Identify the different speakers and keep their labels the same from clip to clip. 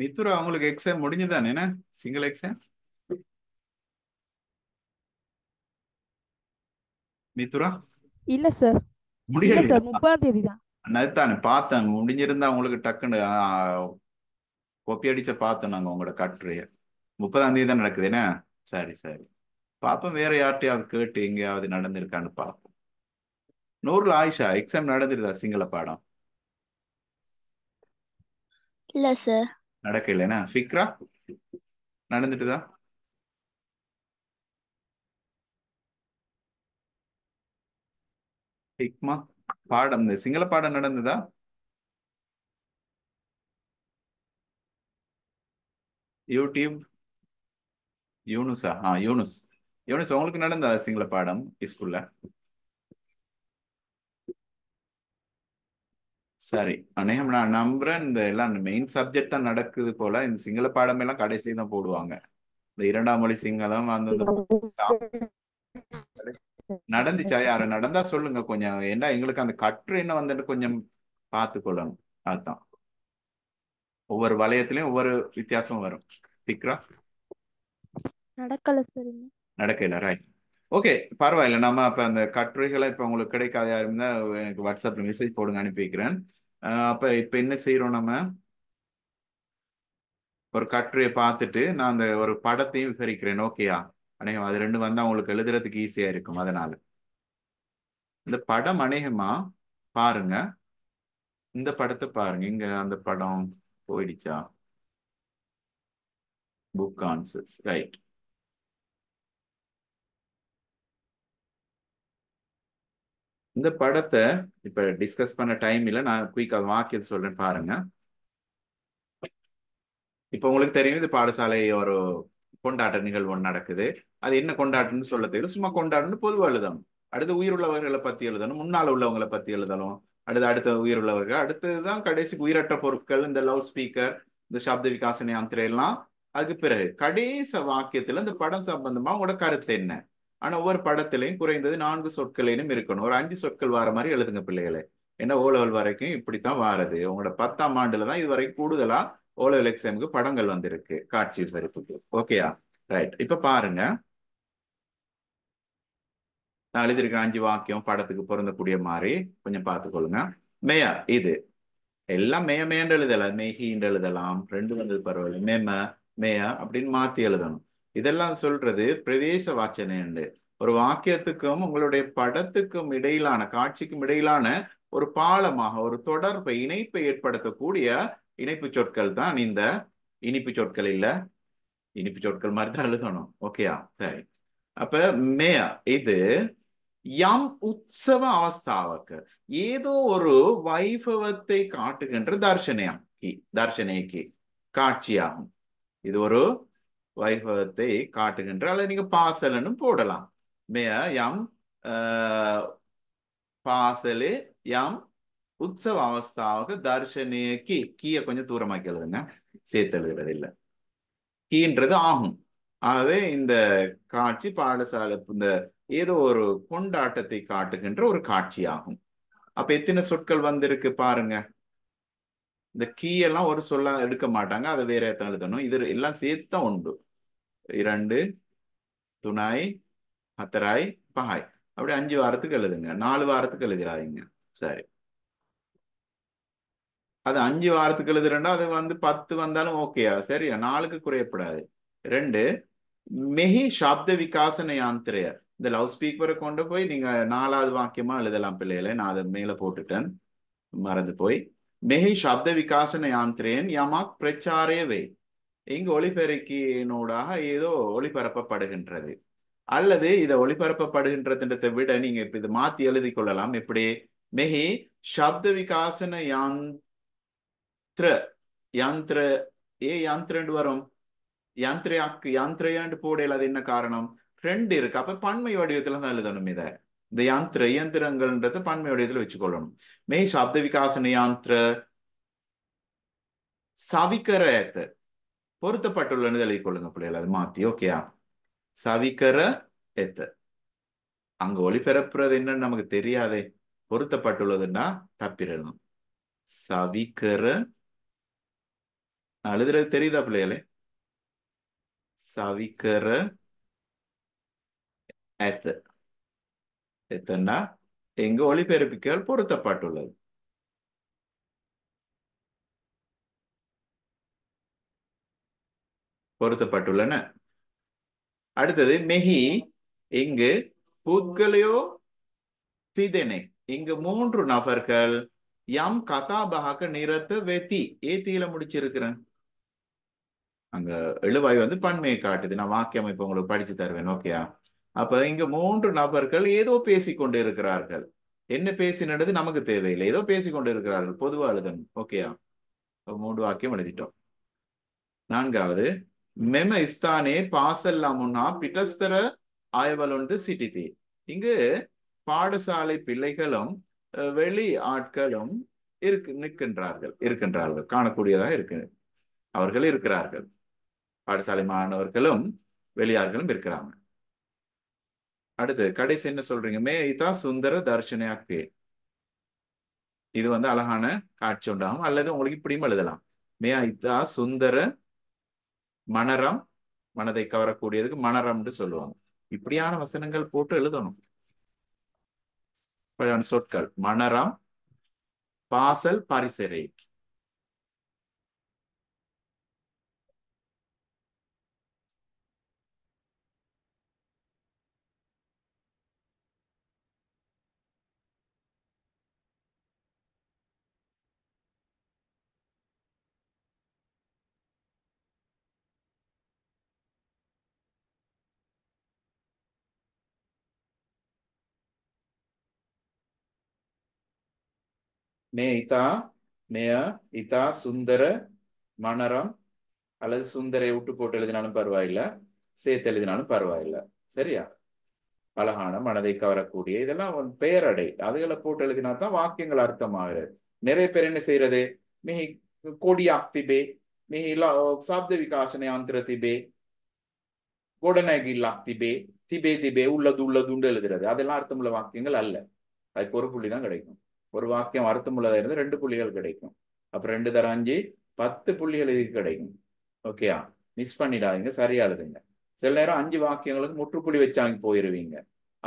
Speaker 1: மித்துரா அவங்களுக்கு எக்ஸாம் முடிஞ்சுதானே என்ன single exam மித்துரா இல்ல சார் முடியல சார் முப்பதாம் தேதி தான் அதுதானே பார்த்தேன் முடிஞ்சிருந்தா உங்களுக்கு டக்குன்னு கொப்பி அடிச்ச பார்த்தோம் நாங்க உங்களோட கட்டுரைய முப்பதாம் தேதி தான் நடக்குது என்ன சரி சரி பாப்போம் வேற யார்ட்டையாவது கேட்டு எங்கேயாவது நடந்திருக்கான்னு பார்ப்போம் நூறுல ஆயிஷா எக்ஸாம் நடந்துருதா சிங்கள பாடம் இல்ல சார் நடக்கல என்ன ஃபிக்ரா நடந்துட்டுதா ஹிக்மா பாடம் இந்த சிங்கள பாடம் நடந்ததா யூடியூப் யூனுஸா ஆ யூனுஸ் யூனுஸ் உங்களுக்கு நடந்ததா சிங்கள பாடம் ஸ்கூல்ல சரி அநேகம் நான் நம்புறேன் இந்த எல்லாம் மெயின் சப்ஜெக்ட் தான் நடக்குது போல இந்த சிங்கள பாடம் எல்லாம் கடைசி தான் போடுவாங்க இந்த இரண்டாம் மொழி சிங்களம் அந்த நடந்துச்சா யார நடந்தா சொல்லுங்க கொஞ்சம் ஏன்னா எங்களுக்கு அந்த கற்று என்ன வந்துட்டு கொஞ்சம் பார்த்து கொள்ளணும் அதுதான் ஒவ்வொரு வளையத்திலயும் ஒவ்வொரு வித்தியாசம் வரும் சிக்ரா நடக்கல சரிங்க நடக்கல ரைட் ஓகே பரவாயில்ல நம்ம அப்ப அந்த கட்டுரைகளை இப்ப உங்களுக்கு கிடைக்காத யாருமே எனக்கு வாட்ஸ்அப்ல மெசேஜ் போடுங்க அனுப்பி வைக்கிறேன் அப்ப இப்ப என்ன செய்யறோம் நம்ம ஒரு கட்டுரையை பார்த்துட்டு நான் அந்த ஒரு படத்தையும் விவரிக்கிறேன் ஓகேயா அநேகம் அது ரெண்டு வந்தா உங்களுக்கு எழுதுறதுக்கு ஈஸியா இருக்கும் அதனால இந்த படம் அநேகமா பாருங்க இந்த படத்தை பாருங்க இங்க அந்த படம் போயிடுச்சா புக் ஆன்சர்ஸ் ரைட் இந்த படத்தை இப்ப டிஸ்கஸ் பண்ண டைம் இல்லை நான் குயிக் அது வாக்கியம் சொல்றேன் பாருங்க இப்போ உங்களுக்கு தெரியும் இது பாடசாலை ஒரு கொண்டாட்ட நிகழ்வு ஒன்று நடக்குது அது என்ன கொண்டாட்டம்னு சொல்ல தெரியும் சும்மா கொண்டாடணும் பொதுவாக எழுதணும் அடுத்து உயிருள்ளவர்களை பத்தி எழுதணும் முன்னால் உள்ளவங்களை பத்தி எழுதணும் அடுத்து அடுத்த உயிருள்ளவர்கள் அடுத்ததுதான் கடைசி உயிரற்ற பொருட்கள் இந்த லவுட் ஸ்பீக்கர் இந்த சப்த விகாசனை அந்திரையெல்லாம் அதுக்கு பிறகு கடைசி வாக்கியத்துல இந்த படம் சம்பந்தமா உங்களோட கருத்து என்ன ஆனா ஒவ்வொரு படத்திலையும் குறைந்தது நான்கு சொற்களிலும் இருக்கணும் ஒரு அஞ்சு சொற்கள் வார மாதிரி எழுதுங்க பிள்ளைகளை ஏன்னா ஓலவல் வரைக்கும் இப்படித்தான் வாரது உங்களோட பத்தாம் ஆண்டுல தான் இது வரைக்கும் கூடுதலா ஓலவல் எக்ஸாமுக்கு படங்கள் வந்திருக்கு காட்சி வரிப்புக்கு ஓகேயா ரைட் இப்ப பாருங்க நான் எழுதியிருக்கேன் அஞ்சு வாக்கியம் படத்துக்கு பொருந்தக்கூடிய மாதிரி கொஞ்சம் பார்த்துக்கொள்ளுங்க மேயா இது எல்லாம் மேய மேயன்று எழுதலாம் மேஹின்னு எழுதலாம் ரெண்டு வந்தது பரவாயில்ல மேம மேயா அப்படின்னு மாத்தி எழுதணும் இதெல்லாம் சொல்றது பிரவேச வாச்சனைண்டு ஒரு வாக்கியத்துக்கும் உங்களுடைய படத்துக்கும் இடையிலான காட்சிக்கும் இடையிலான ஒரு பாலமாக ஒரு தொடர்பை இணைப்பை ஏற்படுத்தக்கூடிய இணைப்பு சொற்கள் தான் இந்த இனிப்பு சொற்கள் இல்ல இனிப்பு சொற்கள் மாதிரி தான் எழுதணும் ஓகேயா சரி அப்ப மே இது யம் உற்சவ அவஸ்தாவுக்கு ஏதோ ஒரு வைபவத்தை காட்டுகின்ற தர்ஷனையாக்கி தர்ஷனைக்கு காட்சியாகும் இது ஒரு வைபவத்தை காட்டுகின்ற அல்லது நீங்க பாசல்னு போடலாம் மேய யம் பாசலே யம் உற்சவ அவஸ்தாவுக்கு தர்ஷனே கி கீய கொஞ்சம் தூரமாக்கி எழுதுங்க சேர்த்து எழுதுறது இல்லை கீன்றது ஆகும் ஆகவே இந்த காட்சி பாடசாலை இந்த ஏதோ ஒரு கொண்டாட்டத்தை காட்டுகின்ற ஒரு காட்சி ஆகும் அப்ப எத்தனை சொற்கள் வந்திருக்கு பாருங்க இந்த கீ எல்லாம் ஒரு சொல்லா எடுக்க மாட்டாங்க அதை வேற எத்தனை எழுதணும் இது எல்லாம் சேர்த்து தான் உண்டு இரண்டு துணாய் அத்தராய் பகாய் அப்படி அஞ்சு வாரத்துக்கு எழுதுங்க நாலு வாரத்துக்கு எழுதிடாதீங்க சரி அது அஞ்சு வாரத்துக்கு எழுதுறேன் அது வந்து பத்து வந்தாலும் ஓகேயா சரியா நாளுக்கு குறையப்படாது ரெண்டு மெஹி சாப்த விகாசன யாந்திரையர் இந்த லவ் ஸ்பீக்கரை கொண்டு போய் நீங்க நாலாவது வாக்கியமா எழுதலாம் பிள்ளைகளை நான் அதை மேல போட்டுட்டேன் மறந்து போய் மெஹி சாப்த விகாசன யாந்திரையன் யமாக் பிரச்சாரையவை இங்கு ஒளிபெருக்கினூடாக ஏதோ ஒளிபரப்பப்படுகின்றது அல்லது இதை ஒளிபரப்பப்படுகின்றதுன்றதை விட நீங்க இப்ப இதை மாத்தி எழுதி கொள்ளலாம் இப்படி மெஹி சப்த விகாசன யாந்திர யாந்திர ஏ யாந்திரண்டு வரும் யாந்திரியாக்கு யாந்திரையாண்டு போடையில் அது என்ன காரணம் ரெண்டு இருக்கு அப்ப பன்மை வடிவத்துல தான் எழுதணும் இதை இந்த யாந்திர இயந்திரங்கள்ன்றத பன்மை வடிவத்துல வச்சுக்கொள்ளணும் மெய் சப்த விகாசன யாந்திர சவிக்கரத்து பொருத்தப்பட்டுள்ளன்னு கொள்ளுங்க பிள்ளைகள் அது மாத்தி ஓகேயா சவிக்கர எத்த அங்க ஒளிபெறப்புறது என்னன்னு நமக்கு தெரியாதே பொருத்தப்பட்டுள்ளதுன்னா தப்பிடணும் சவிக்கர நான் எழுதுறது தெரியுதா பிள்ளைகளே சவிக்கர எத்த எத்தன்னா எங்க ஒளிபெருப்பிக்கள் பொருத்தப்பட்டுள்ளது பொருத்தப்பட்டுள்ளன அடுத்தது மெஹி இங்கு பூத்கலையோ திதெனை இங்கு மூன்று நபர்கள் எம் கதாபகாக்கு நிறத்த வெத்தி ஏத்தியில முடிச்சிருக்கிறேன் அங்க எழுவாய் வந்து பன்மையை காட்டுது நான் வாக்கியம் இப்ப உங்களுக்கு படிச்சு தருவேன் ஓகேயா அப்ப இங்க மூன்று நபர்கள் ஏதோ பேசி கொண்டு இருக்கிறார்கள் என்ன பேசினது நமக்கு தேவையில்லை ஏதோ பேசி கொண்டு இருக்கிறார்கள் பொதுவா எழுதணும் ஓகேயா மூன்று வாக்கியம் எழுதிட்டோம் நான்காவது මෙම ස්ථානයේ පාසල් ළමුණා පිටස්තර අයවලොන්ට සිටිති. இங்கு பாடசாலை பிள்ளைகளும் வெளி ஆட்களும் இருக்கு நிற்கின்றார்கள் இருக்கின்றார்கள் காணக்கூடியதாக இருக்கு அவர்கள் இருக்கிறார்கள் பாடசாலை மாணவர்களும் வெளியார்களும் இருக்கிறாங்க அடுத்து கடைசி என்ன சொல்றீங்க மே இதா சுந்தர தர்ஷனயாக்கு இது வந்து அழகான காட்சி உண்டாகும் அல்லது உங்களுக்கு இப்படியும் எழுதலாம் மே இதா சுந்தர மனரம் மனதை கவரக்கூடியதுக்கு மனரம்னு சொல்லுவாங்க இப்படியான வசனங்கள் போட்டு எழுதணும் சொற்கள் மனரம் பாசல் பரிசரை මෙය ඊතා මෙය ඊතා සුන්දර மனரம் அல்லது சுந்தரை விட்டு போட்டு எழுதினாலும் பரவாயில்ல சேர்த்து எழுதினாலும் பரவாயில்ல சரியா அழகான மனதை கவரக்கூடிய இதெல்லாம் பெயரடை அதுகளை போட்டு எழுதினா தான் வாக்கியங்கள் அர்த்தமாகிறது நிறைய பேர் என்ன செய்யறது மிகி கோடியாக்திபே மிகி சாப்த விகாசனை ஆந்திர திபே கோடனகில் ஆக்திபே திபே திபே உள்ளது உள்ளதுண்டு எழுதுறது அதெல்லாம் அர்த்தமுள்ள வாக்கியங்கள் அல்ல அதுக்கு ஒரு புள்ளி தான் கிடைக்கும் ஒரு வாக்கியம் அர்த்தம் உள்ளதாக இருந்து ரெண்டு புள்ளிகள் கிடைக்கும் அப்புறம் ரெண்டு தரம் அஞ்சு பத்து புள்ளிகள் இதுக்கு கிடைக்கும் ஓகேயா மிஸ் பண்ணிடாதீங்க சரியா எழுதுங்க சில நேரம் அஞ்சு வாக்கியங்களுக்கு முற்றுப்புள்ளி வச்சாங்க போயிருவீங்க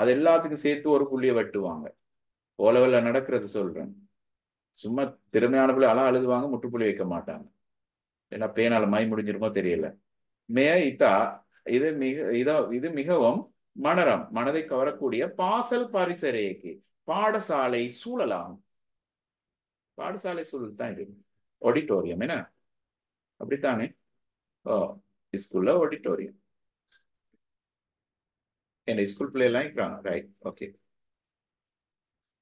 Speaker 1: அது எல்லாத்துக்கும் சேர்த்து ஒரு புள்ளியை வெட்டுவாங்க ஓலவில் நடக்கிறது சொல்றேன் சும்மா திறமையான பிள்ளை அழகா எழுதுவாங்க முற்றுப்புள்ளி வைக்க மாட்டாங்க ஏன்னா பேனால மை முடிஞ்சிருமோ தெரியல மே இதா இது மிக இதோ இது மிகவும் மனரம் மனதை கவரக்கூடிய பாசல் பரிசரேக்கு பாடசாலை சூழலாம் பாடசாலை சூழல் தான் இது ஆடிட்டோரியம் என்ன அப்படித்தானே ஓ ஸ்கூல்ல ஆடிட்டோரியம் என்ன ஸ்கூல் பிள்ளைலாம் இருக்கிறாங்க ரைட் ஓகே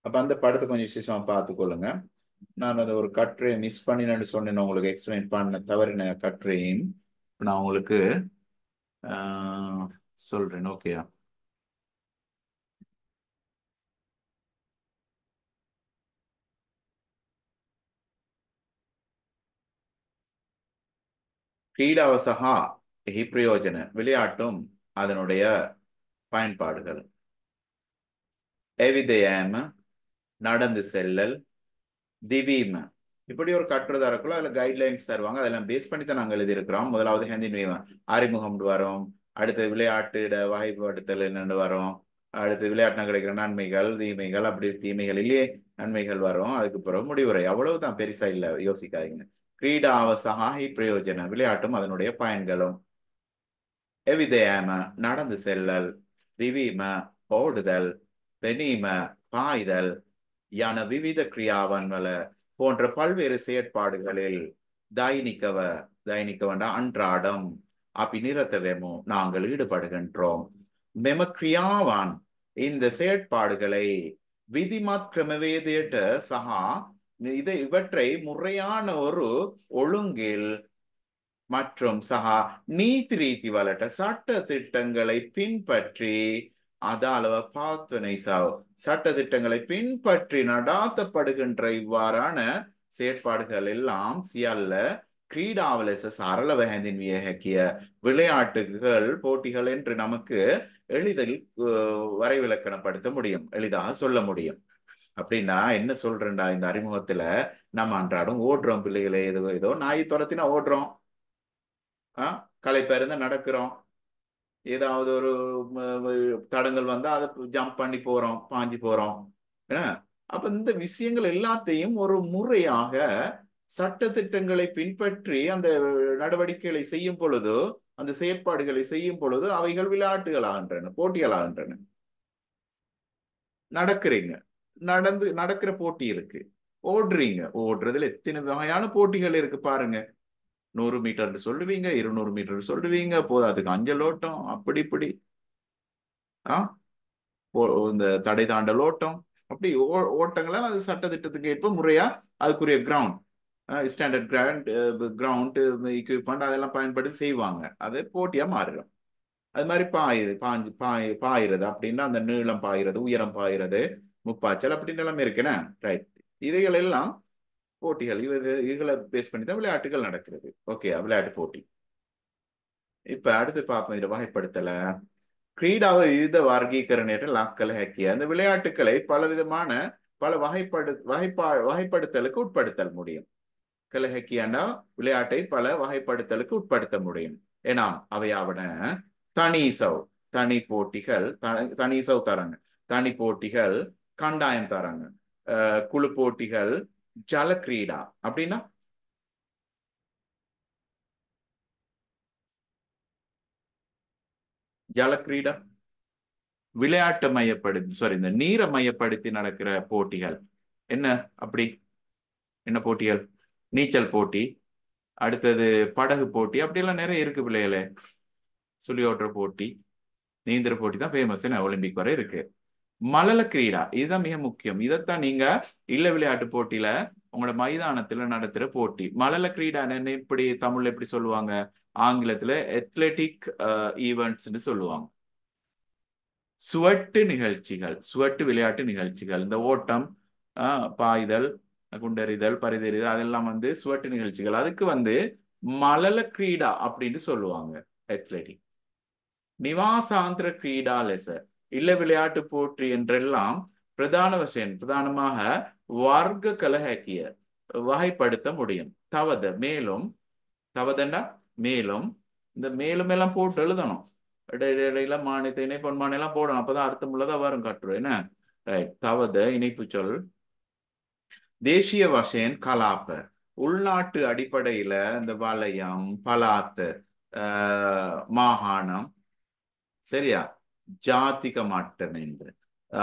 Speaker 1: அப்போ அந்த படத்தை கொஞ்சம் விசேஷமாக பார்த்துக்கொள்ளுங்க நான் அதை ஒரு கட்டுரையை மிஸ் பண்ணினேன்னு சொன்னேன் உங்களுக்கு எக்ஸ்பிளைன் பண்ண தவறின கட்டுரையும் நான் உங்களுக்கு சொல்றேன் ஓகேயா கீழவசகா பிரயோஜன விளையாட்டும் அதனுடைய பயன்பாடுகள் எவிதேம நடந்து செல்லல் திவீம இப்படி ஒரு கட்டுரை தரக்குள்ள அதில் கைட்லைன்ஸ் தருவாங்க அதெல்லாம் பேஸ் பண்ணி தான் நாங்கள் எழுதியிருக்கிறோம் முதலாவது ஹிந்தி அறிமுகம் வரும் அடுத்து விளையாட்டுட வகைப்படுத்தல் என்னென்னு வரும் அடுத்து விளையாட்டு கிடைக்கிற நன்மைகள் தீமைகள் அப்படி தீமைகள் இல்லையே நன்மைகள் வரும் அதுக்கு பிறகு முடிவுரை அவ்வளவுதான் தான் பெருசா இல்லை யோசிக்காதீங்க கிரீடாவசகா பிரயோஜன விளையாட்டும் அதனுடைய பயன்களும் எவ்விதையான நடந்து செல்லல் திவீம ஓடுதல் பெனீம பாய்தல் யான விவித கிரியாவன்வல போன்ற பல்வேறு செயற்பாடுகளில் தைனிக்கவ தைனிக்கவண்டா அன்றாடம் அப்படி நிறத்தவேமோ நாங்கள் ஈடுபடுகின்றோம் மெம கிரியாவான் இந்த செயற்பாடுகளை விதிமாத் கிரமவேதேட்ட சகா இதை இவற்றை முறையான ஒரு ஒழுங்கில் மற்றும் சகா நீதி ரீதி வளட்ட சட்ட திட்டங்களை பின்பற்றி அதாலவ பாத்துனை சாவு சட்ட திட்டங்களை பின்பற்றி நடாத்தப்படுகின்ற இவ்வாறான செயற்பாடுகள் எல்லாம் சியல்ல கிரீடாவலச சரள வகந்தின் வியகிய விளையாட்டுகள் போட்டிகள் என்று நமக்கு எளிதில் வரைவிலக்கணப்படுத்த முடியும் எளிதாக சொல்ல முடியும் அப்படின்னா என்ன சொல்றேன்டா இந்த அறிமுகத்துல நம்ம அன்றாடம் ஓடுறோம் பிள்ளைகளை ஏதோ ஏதோ நாய் துரத்தினா ஓடுறோம் ஆஹ் கலைப்பேருந்த நடக்கிறோம் ஏதாவது ஒரு தடங்கள் வந்தா அதை ஜம்ப் பண்ணி போறோம் பாஞ்சு போறோம் அப்ப இந்த விஷயங்கள் எல்லாத்தையும் ஒரு முறையாக சட்ட திட்டங்களை பின்பற்றி அந்த நடவடிக்கைகளை செய்யும் பொழுது அந்த செயற்பாடுகளை செய்யும் பொழுது அவைகள் விளையாட்டுகளாகின்றன போட்டிகளாகின்றன நடக்கிறீங்க நடந்து நடக்கிற போட்டி இருக்கு ஓடுறீங்க ஓடுறதுல எத்தனை வகையான போட்டிகள் இருக்கு பாருங்க நூறு மீட்டர்னு சொல்லுவீங்க இருநூறு மீட்டர் சொல்லுவீங்க போதும் அதுக்கு அஞ்சல் ஓட்டம் அப்படி இப்படி ஆ இந்த தடை தாண்டல் ஓட்டம் அப்படி ஓ ஓட்டங்களால் அது சட்டத்திட்டத்துக்கு ஏற்ப முறையா அதுக்குரிய ground standard ground ground equipment அதெல்லாம் பயன்படுத்தி செய்வாங்க அது போட்டியாக மாறிடும் அது மாதிரி பாயுது பாஞ்சு பாய் பாயிறது அப்படின்னா அந்த நீளம் பாயிறது உயரம் பாயிறது முப்பாச்சல் அப்படின்னு எல்லாமே இருக்குன்னா ரைட் இதைகள் எல்லாம் போட்டிகள் இது இதுகளை பேஸ் பண்ணி தான் விளையாட்டுகள் நடக்கிறது ஓகே விளையாட்டு போட்டி இப்ப அடுத்து பார்ப்போம் இதுல வகைப்படுத்தல கிரீடாவை விவித வர்க்கீகரணையற்ற லாக்கல் ஹக்கிய அந்த விளையாட்டுகளை பல விதமான பல வகைப்படு வகைப்பா வகைப்படுத்தலுக்கு உட்படுத்தல் முடியும் கலஹக்கியானா விளையாட்டை பல வகைப்படுத்தலுக்கு உட்படுத்த முடியும் ஏன்னா அவையாவன தனி தனி போட்டிகள் தனி சவ் தரங்க தனி போட்டிகள் கண்டாயம் தராங்க குழு போட்டிகள் ஜல கிரீடா அப்படின்னா ஜல கிரீடா விளையாட்டு மையப்படுத்தி சாரி இந்த நீரை மையப்படுத்தி நடக்கிற போட்டிகள் என்ன அப்படி என்ன போட்டிகள் நீச்சல் போட்டி அடுத்தது படகு போட்டி அப்படியெல்லாம் நிறைய இருக்கு பிள்ளைகளே சுழியோட்டுற போட்டி நீந்திர போட்டி தான் ஃபேமஸ் ஒலிம்பிக் வரை இருக்கு மலல கிரீடா இதுதான் மிக முக்கியம் இதைத்தான் நீங்க இல்ல விளையாட்டு போட்டியில உங்களோட மைதானத்துல நடத்துற போட்டி மலல கிரீடா என்ன இப்படி தமிழ்ல எப்படி சொல்லுவாங்க ஆங்கிலத்துல எத்லெட்டிக் ஈவெண்ட்ஸ்ன்னு சொல்லுவாங்க சுவட்டு நிகழ்ச்சிகள் சுவட்டு விளையாட்டு நிகழ்ச்சிகள் இந்த ஓட்டம் பாய்தல் குண்டறிதல் பரிதெறிதல் அதெல்லாம் வந்து சுவட்டு நிகழ்ச்சிகள் அதுக்கு வந்து மலல கிரீடா அப்படின்னு சொல்லுவாங்க எத்லெட்டிக் நிவாசாந்திர கிரீடா லெசர் இல்ல விளையாட்டு போட்டி என்றெல்லாம் பிரதான பிரதானவசேன் பிரதானமாக வர்க்க கலகிய வகைப்படுத்த முடியும் தவத மேலும் தவதண்டா மேலும் இந்த மேலும் எல்லாம் போட்டு எழுதணும் இடையில மானியத்தை இணைப்பன் மாநிலம் எல்லாம் போடணும் அப்பதான் அர்த்தம் உள்ளதா வரும் கட்டுரை என்ன ரைட் தவத இணைப்பு சொல் தேசிய வசேன் கலாப்ப உள்நாட்டு அடிப்படையில இந்த வலயம் பலாத்து மாகாணம் சரியா ජාතික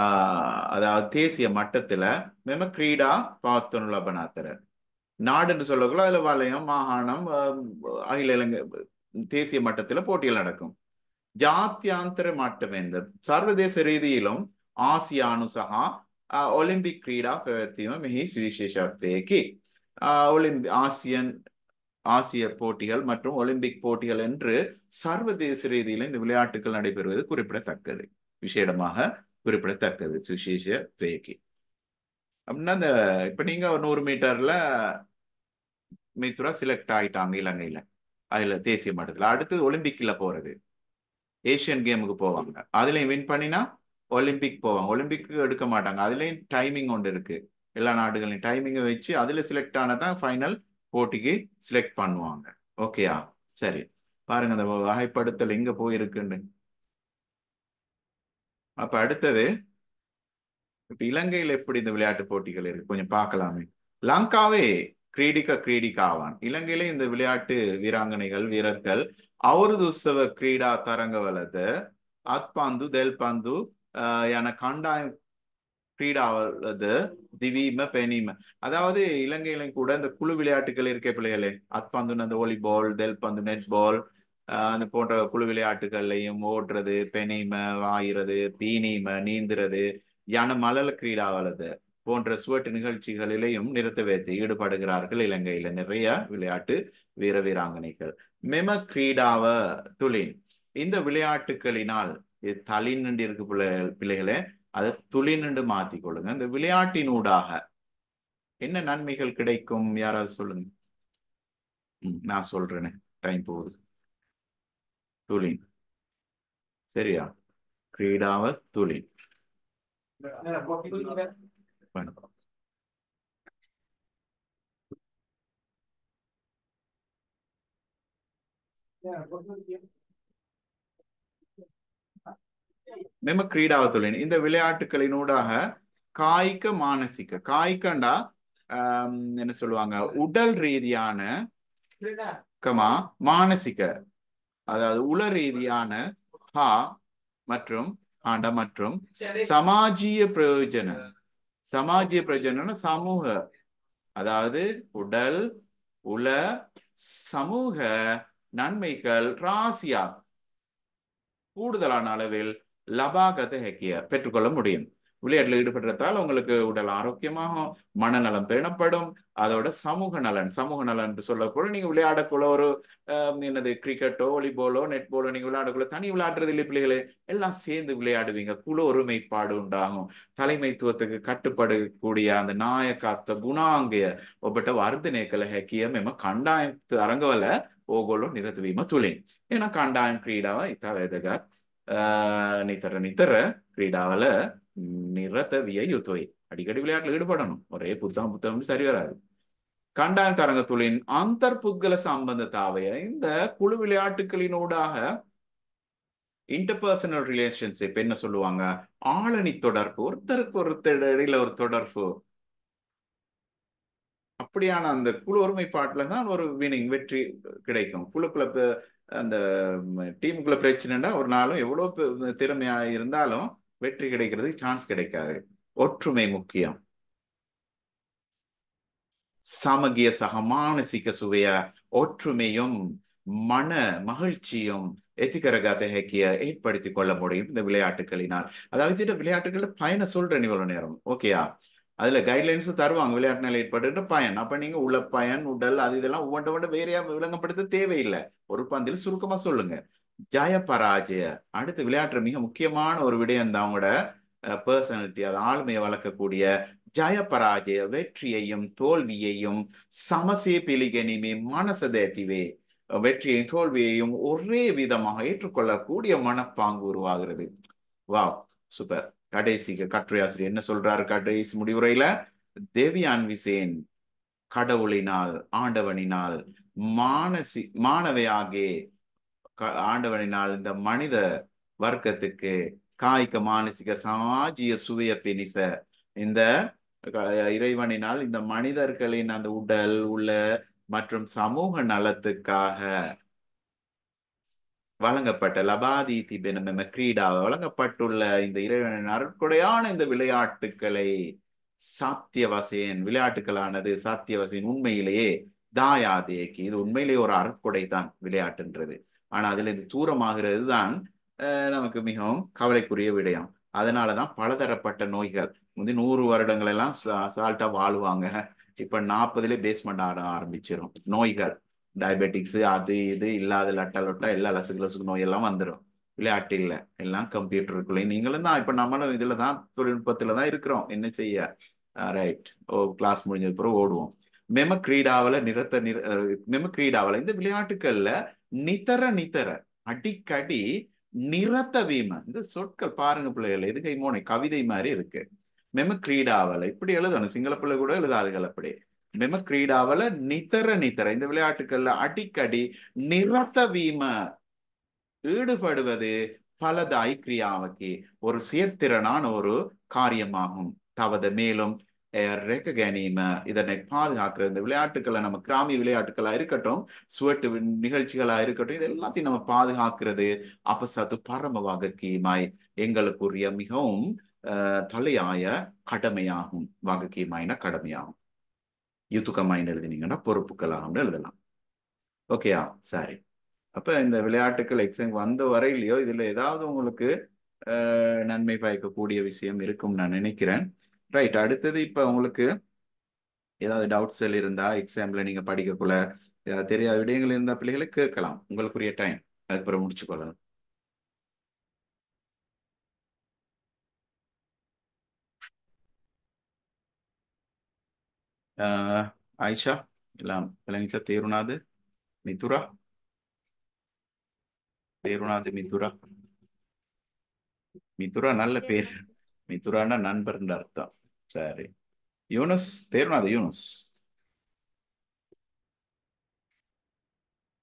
Speaker 1: ஆஹ் அதாவது தேசிய மட்டத்துல மேம கிரீடா பார்த்தணும் லபன நாடுன்னு சொல்லக்குள்ள அதுல வலயம் மாகாணம் அகில இலங்கை தேசிய மட்டத்தில் போட்டிகள் நடக்கும் ஜாத்தியாந்திர மட்டம் என்று சர்வதேச ரீதியிலும் ஆசியானு சகா ஒலிம்பிக் கிரீடா பிரவர்த்தியும் மிகி சுவிசேஷத்வேக்கு ஒலிம்பிக் ஆசியன் ஆசிய போட்டிகள் மற்றும் ஒலிம்பிக் போட்டிகள் என்று சர்வதேச ரீதியில இந்த விளையாட்டுகள் நடைபெறுவது குறிப்பிடத்தக்கது விசேடமாக குறிப்பிடத்தக்கது சுசேஷ துயக்கி அப்படின்னா இந்த இப்ப நீங்க ஒரு நூறு மீட்டர்ல மித்ரா செலக்ட் ஆகிட்டாங்க இலங்கையில அதுல தேசிய மட்டத்துல அடுத்து ஒலிம்பிக்ல போறது ஏசியன் கேமுக்கு போவாங்க அதுலயும் வின் பண்ணினா ஒலிம்பிக் போவாங்க ஒலிம்பிக்கு எடுக்க மாட்டாங்க அதுலயும் டைமிங் ஒன்று இருக்கு எல்லா நாடுகளையும் டைமிங்கை வச்சு அதுல செலக்ட் ஆனதான் ஃபைனல் போட்டிக்கு செலக்ட் பண்ணுவாங்க ஓகேயா சரி பாருங்க அந்த வகைப்படுத்தல் எங்க போயிருக்குன்னு அப்ப அடுத்தது இப்ப இலங்கையில எப்படி இந்த விளையாட்டு போட்டிகள் இருக்கு கொஞ்சம் பார்க்கலாமே லங்காவே கிரீடிக்க கிரீடிக்காவான் இலங்கையில இந்த விளையாட்டு வீராங்கனைகள் வீரர்கள் அவரது உற்சவ கிரீடா தரங்க வலது அத்பாந்து தேல்பாந்து என கண்டாயம் பீடாவது திவீம பெனீம அதாவது இலங்கையிலும் கூட இந்த குழு விளையாட்டுகள் இருக்க பிள்ளைகளே அத்பந்துன்னு அந்த வாலிபால் தெல் பந்து நெட் பால் அந்த போன்ற குழு விளையாட்டுகள்லையும் ஓடுறது பெனீம வாயிறது பீனீம நீந்துறது யான மலல கிரீடாவது போன்ற சுவட்டு நிகழ்ச்சிகளிலையும் நிறுத்த வைத்து ஈடுபடுகிறார்கள் இலங்கையில நிறைய விளையாட்டு வீர வீராங்கனைகள் மெம கிரீடாவ துளின் இந்த விளையாட்டுகளினால் தலின் இருக்கு பிள்ளைகள் பிள்ளைகளே அதை துளி நின்று மாத்தி கொள்ளுங்க இந்த விளையாட்டினூடாக என்ன நன்மைகள் கிடைக்கும் யாராவது சொல்லுங்க நான் சொல்றேனே டைம் போகுது துளின் சரியா கிரீடாவ துளின் Yeah, මෙම ක්‍රීඩාවතුලින් இந்த விளையாட்டுகளினூடாக காய்க மானசிக காய்க்கண்டா என்ன சொல்லுவாங்க உடல் ரீதியான கமா மானசிக அதாவது உல ரீதியான ஹா மற்றும் ஆண்ட மற்றும் சமாஜிய பிரயோஜன சமாஜிய பிரயோஜனம்னா சமூக அதாவது உடல் உல சமூக நன்மைகள் ராசியா கூடுதலான அளவில் லபாகத்தை ஹெக்கிய பெற்றுக்கொள்ள முடியும் விளையாட்டுல ஈடுபடுறதால் உங்களுக்கு உடல் ஆரோக்கியமாகும் மனநலம் பேணப்படும் அதோட சமூக நலன் சமூக நலன் என்று சொல்லக்கூட நீங்க விளையாடக்குள்ள ஒரு என்னது கிரிக்கெட்டோ வாலிபாலோ நெட்பாலோ நீங்க விளையாடக்குள்ள தனி விளையாடுறது இல்லை பிள்ளைகளே எல்லாம் சேர்ந்து விளையாடுவீங்க குழு ஒருமைப்பாடு உண்டாகும் தலைமைத்துவத்துக்கு கட்டுப்படக்கூடிய அந்த நாயக்காத்த குணாங்கிய ஒப்பட்ட வர்தனேக்கல ஹெக்கிய எம கண்டாயம் அரங்கவல ஓகோலோ நிரத்துவீம துளின் ஏன்னா கண்டாயம் கிரீடாவை தவேதகாத் நித்தர நித்தர ක්‍රීඩාවල නිරත විය යුතුයි. අඩිකඩි ஈடுபடணும். ஒரே புதுசா புத்தகம் சரி வராது. கண்டாங் தரங்கத்துளின் அந்தர் புத்கல சம்பந்தத்தாவைய இந்த குழு விளையாட்டுகளினூடாக இன்டர்பர்சனல் ரிலேஷன்ஷிப் என்ன சொல்லுவாங்க ஆளணி தொடர்பு ஒருத்தருக்கு ஒருத்தர் ஒரு தொடர்பு அப்படியான அந்த குழு ஒருமைப்பாட்டுல தான் ஒரு வினிங் வெற்றி கிடைக்கும் குழுக்குள்ள அந்த டீமுக்குள்ள பிரச்சனைனா ஒரு நாளும் எவ்வளோ திறமையா இருந்தாலும் வெற்றி கிடைக்கிறதுக்கு சான்ஸ் கிடைக்காது ஒற்றுமை முக்கியம் சமகிய சக மானசிக்க சுவைய ஒற்றுமையும் மன மகிழ்ச்சியும் எத்திகரகாத ஏற்படுத்தி கொள்ள முடியும் இந்த விளையாட்டுகளினால் அதாவது இந்த விளையாட்டுகள்ல பயனை சொல்றேன் இவ்வளவு நேரம் ஓகேயா அதில் கைட்லைன்ஸ் தருவாங்க விளையாட்டு நிலை ஏற்பட்டு பயன் அப்போ நீங்கள் உள்ள பயன் உடல் அது இதெல்லாம் ஒவ்வொன்று ஒன்று வேறையாக விளங்கப்படுத்த தேவையில்லை ஒரு பந்தில் சுருக்கமாக சொல்லுங்க ஜய பராஜய அடுத்து விளையாட்டு மிக முக்கியமான ஒரு விடயம் தான் அவங்களோட பர்சனாலிட்டி அது ஆளுமையை வளர்க்கக்கூடிய ஜய பராஜய வெற்றியையும் தோல்வியையும் சமசே பிலிகனிமே மனசதேத்திவே வெற்றியையும் தோல்வியையும் ஒரே விதமாக ஏற்றுக்கொள்ளக்கூடிய மனப்பாங்கு உருவாகிறது வா சூப்பர் கடைசி கட்டுரையாசிரியர் என்ன சொல்றாரு கடைசி முடிவுரையில தேவியான் விசேன் கடவுளினால் ஆண்டவனினால் மானசி மாணவையாகே ஆண்டவனினால் இந்த மனித வர்க்கத்துக்கு காய்க்க மானசிக சாஜிய சுவைய பினிச இந்த இறைவனினால் இந்த மனிதர்களின் அந்த உடல் உள்ள மற்றும் சமூக நலத்துக்காக வழங்கப்பட்ட லபாதி திபென மெம வழங்கப்பட்டுள்ள இந்த இறைவனின் அருட்கொடையான இந்த விளையாட்டுக்களை சாத்தியவசேன் விளையாட்டுகளானது சாத்தியவசேன் உண்மையிலேயே தாயாதேக்கு இது உண்மையிலேயே ஒரு அருட்கொடை தான் விளையாட்டுன்றது ஆனா அதுல இது தூரமாகிறது தான் நமக்கு மிகவும் கவலைக்குரிய விடயம் அதனாலதான் பலதரப்பட்ட நோய்கள் வந்து நூறு வருடங்கள் எல்லாம் அசால்ட்டா வாழ்வாங்க இப்ப நாற்பதுல பேஸ்மெண்ட் ஆட ஆரம்பிச்சிடும் நோய்கள் டயபெட்டிக்ஸு அது இது இல்லாத லட்டா லொட்டா எல்லா லசுக்கு லசுக்கு நோய் எல்லாம் வந்துடும் விளையாட்டு இல்லை எல்லாம் கம்ப்யூட்டருக்குள்ளே நீங்களும் தான் இப்போ நம்மளும் இதில் தான் தொழில்நுட்பத்தில் தான் இருக்கிறோம் என்ன செய்ய ரைட் ஓ கிளாஸ் முடிஞ்சது பிறகு ஓடுவோம் மெம கிரீடாவில் நிறத்த நிற மெம கிரீடாவில் இந்த விளையாட்டுக்களில் நித்தர நித்தர அடிக்கடி நிறத்த வீம இந்த சொற்கள் பாருங்க பிள்ளைகள் எதுகை மோனை கவிதை மாதிரி இருக்கு மெம கிரீடாவில் இப்படி எழுதணும் சிங்கள பிள்ளை கூட எழுதாதுகள் அப்படி මෙම ක්‍රීඩාවල நிதர නිතර இந்த விளையாட்டுகள்ல அடிக்கடி நிரத்த வீம ஈடுபடுவது பலதாய் கிரியாவுக்கு ஒரு செயற்திறனான ஒரு காரியமாகும் தவது மேலும் ரெக்க இதனை பாதுகாக்கிறது இந்த விளையாட்டுக்களை நம்ம கிராமிய விளையாட்டுகளா இருக்கட்டும் சுவட்டு நிகழ்ச்சிகளா இருக்கட்டும் இது எல்லாத்தையும் நம்ம பாதுகாக்கிறது அப்பசத்து பரமவாக கீமாய் எங்களுக்குரிய மிகவும் தலையாய கடமையாகும் வகக்கீமாயின கடமையாகும் யூத்து கமாயின்னு எழுதினீங்கன்னா பொறுப்புக்களாகம்னு எழுதலாம் ஓகேயா சரி அப்போ இந்த விளையாட்டுக்கள் எக்ஸாம் வந்த வரையிலையோ இதில் ஏதாவது உங்களுக்கு நன்மை பாய்க்கக்கூடிய விஷயம் இருக்கும் நான் நினைக்கிறேன் ரைட் அடுத்தது இப்போ உங்களுக்கு ஏதாவது டவுட்ஸ் எல்லாம் இருந்தால் எக்ஸாமில் நீங்கள் படிக்கக்குள்ள ஏதாவது தெரியாத விடயங்கள் இருந்தால் பிள்ளைகளை கேட்கலாம் உங்களுக்குரிய டைம் அதுக்கப்புறம் முடிச்சுக்கொள்ளலாம் ආයිෂා එළම් පළඟිස තේරුණාද மிதுரா තේරුණාද மிதுரா மிதுரா நல்ல பேர் மிதுரானா நண்பர்ன்ற அர்த்தம் சரி யூனஸ் தேர்னாது யூனஸ்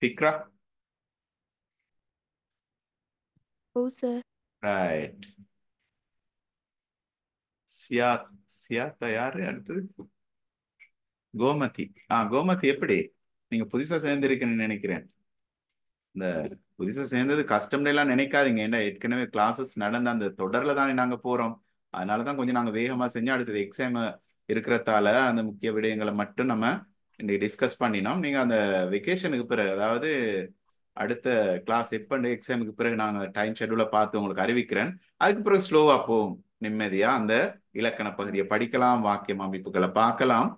Speaker 1: பிக்ரா ரைட் சியா சியாத்தா யாரு அடுத்தது கோமதி ஆஹ் கோமதி எப்படி நீங்க புதுசா சேர்ந்துருக்கேன்னு நினைக்கிறேன் இந்த புதுசா சேர்ந்தது கஷ்டம் எல்லாம் நினைக்காதீங்க ஏன்னா ஏற்கனவே கிளாஸஸ் நடந்த அந்த தொடர்ல தானே நாங்க போறோம் அதனாலதான் கொஞ்சம் நாங்க வேகமா செஞ்சு அடுத்தது எக்ஸாம் இருக்கிறதால அந்த முக்கிய விடயங்களை மட்டும் நம்ம இன்னைக்கு டிஸ்கஸ் பண்ணினோம் நீங்க அந்த வெக்கேஷனுக்கு பிறகு அதாவது அடுத்த கிளாஸ் எப்போ எக்ஸாமுக்கு பிறகு நாங்கள் டைம் ஷெடியூலை பார்த்து உங்களுக்கு அறிவிக்கிறேன் அதுக்கு பிறகு ஸ்லோவாக போவோம் நிம்மதியாக அந்த இலக்கண பகுதியை படிக்கலாம் வாக்கியம் அமைப்புகளை பார்க்கலாம்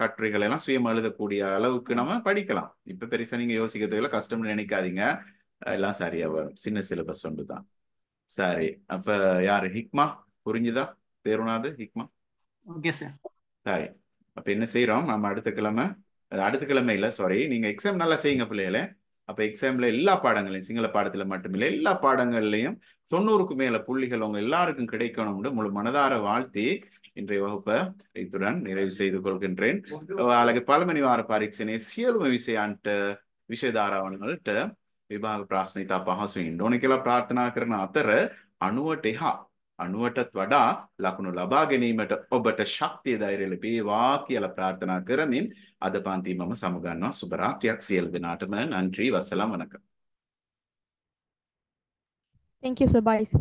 Speaker 1: கட்டுரைகள் எல்லாம் சுயம் எழுதக்கூடிய அளவுக்கு நம்ம படிக்கலாம் இப்ப பெருசா நீங்க யோசிக்கிறதுல கஷ்டம்னு நினைக்காதீங்க எல்லாம் சரியா வரும் சின்ன சிலபஸ் ஒன்று தான் சரி அப்ப யாரு ஹிக்மா புரிஞ்சுதா தேர்வுனாது ஹிக்மா ஓகே சார் சரி அப்ப என்ன செய்யறோம் நம்ம அடுத்த கிழமை அடுத்த கிழமை இல்லை சாரி நீங்க எக்ஸாம் நல்லா செய்யுங்க பிள்ளைகளை அப்ப எக்ஸாம்ல எல்லா பாடங்களையும் சிங்கள பாடத்துல மட்டுமில்லை எல்லா பாடங்கள்லையும் தொண்ணூறுக்கு மேல புள்ளிகள் உங்க எல்லாருக்கும் கிடைக்கணும்னு முழு மனதார வாழ்த்தி இன்றைய வகுப்பை இத்துடன் நிறைவு செய்து கொள்கின்றேன் அழகு பழமணி வார பரீட்சனை සියලුම විෂයන්ට විෂය விபாக பிரார்த்தனை தாப்பாக ඉතා පහසුවෙන් ඉන්න ඕන කියලා ප්‍රාර්ථනා 90ටත් වඩා ලකුණු ලබා ගැනීමට ඔබට ශක්තිය ධෛර්යය ලැබේවා කියලා ප්‍රාර්ථනා කරමින් අද පන්ති මම සමුගන්නවා සුබ රාත්‍රියක් සියලු දෙනාටම නන්ත්‍රි වසලම් වනකම් Thank you, Sir Bais.